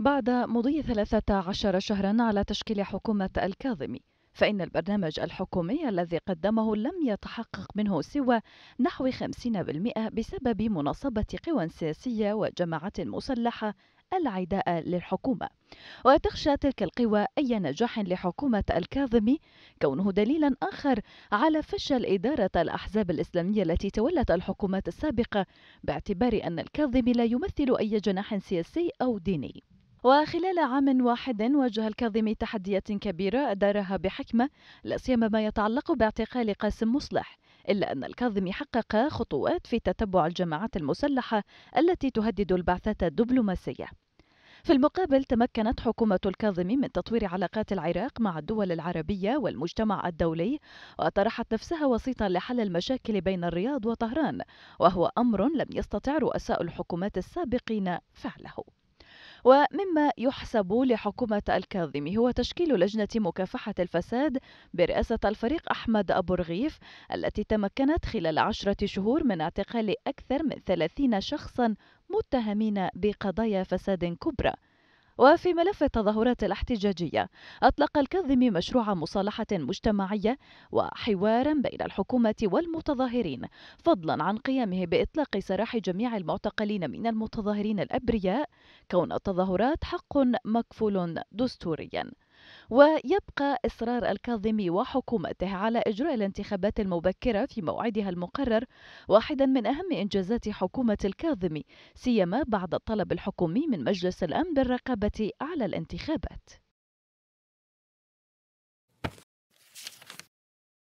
بعد مضي 13 شهرا على تشكيل حكومة الكاظمي فإن البرنامج الحكومي الذي قدمه لم يتحقق منه سوى نحو 50% بسبب مناصبة قوى سياسية وجماعات مسلحة العداء للحكومة وتخشى تلك القوى أي نجاح لحكومة الكاظمي كونه دليلا آخر على فشل إدارة الأحزاب الإسلامية التي تولت الحكومات السابقة باعتبار أن الكاظمي لا يمثل أي جناح سياسي أو ديني وخلال عام واحد واجه الكاظمي تحديات كبيرة أدارها بحكمة لا سيما ما يتعلق باعتقال قاسم مصلح إلا أن الكاظمي حقق خطوات في تتبع الجماعات المسلحة التي تهدد البعثات الدبلوماسية في المقابل تمكنت حكومة الكاظمي من تطوير علاقات العراق مع الدول العربية والمجتمع الدولي وطرحت نفسها وسيطا لحل المشاكل بين الرياض وطهران وهو أمر لم يستطع رؤساء الحكومات السابقين فعله ومما يحسب لحكومة الكاظمي هو تشكيل لجنة مكافحة الفساد برئاسة الفريق أحمد أبو رغيف التي تمكنت خلال عشرة شهور من اعتقال أكثر من 30 شخصا متهمين بقضايا فساد كبرى وفي ملف التظاهرات الاحتجاجية أطلق الكاظمي مشروع مصالحة مجتمعية وحوار بين الحكومة والمتظاهرين فضلا عن قيامه بإطلاق سراح جميع المعتقلين من المتظاهرين الأبرياء كون التظاهرات حق مكفول دستوريا ويبقى إصرار الكاظمي وحكومته على إجراء الانتخابات المبكرة في موعدها المقرر واحدا من أهم إنجازات حكومة الكاظمي سيما بعد الطلب الحكومي من مجلس الأمن بالرقابة على الانتخابات